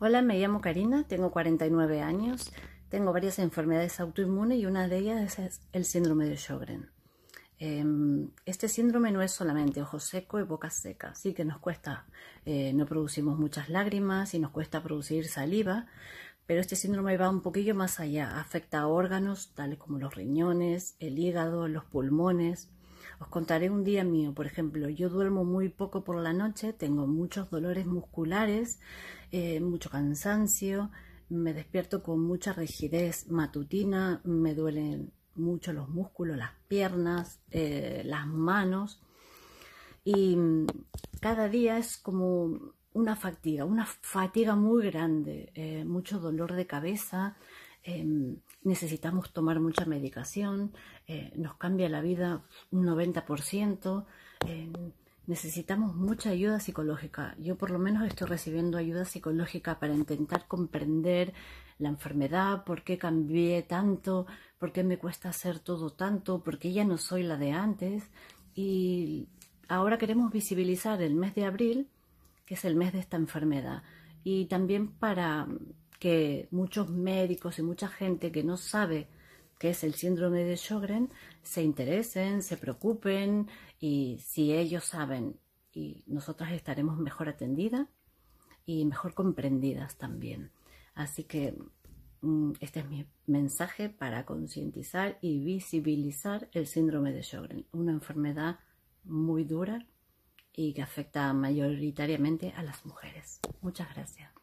Hola, me llamo Karina, tengo 49 años, tengo varias enfermedades autoinmunes y una de ellas es el síndrome de Sjögren. Em, este síndrome no es solamente ojo seco y boca seca, sí que nos cuesta, eh, no producimos muchas lágrimas y nos cuesta producir saliva, pero este síndrome va un poquillo más allá, afecta a órganos tales como los riñones, el hígado, los pulmones, os contaré un día mío, por ejemplo, yo duermo muy poco por la noche, tengo muchos dolores musculares, eh, mucho cansancio, me despierto con mucha rigidez matutina, me duelen mucho los músculos, las piernas, eh, las manos y cada día es como una fatiga, una fatiga muy grande, eh, mucho dolor de cabeza, Em, necesitamos tomar mucha medicación, eh, nos cambia la vida un 90%, em, necesitamos mucha ayuda psicológica. Yo por lo menos estoy recibiendo ayuda psicológica para intentar comprender la enfermedad, por qué cambié tanto, por qué me cuesta hacer todo tanto, por qué ya no soy la de antes. Y ahora queremos visibilizar el mes de abril, que es el mes de esta enfermedad, y también para que muchos médicos y mucha gente que no sabe qué es el síndrome de Sjögren se interesen, se preocupen y si ellos saben y nosotras estaremos mejor atendidas y mejor comprendidas también. Así que mm, este es mi mensaje para concientizar y visibilizar el síndrome de Sjögren, una enfermedad muy dura y que afecta mayoritariamente a las mujeres. Muchas gracias.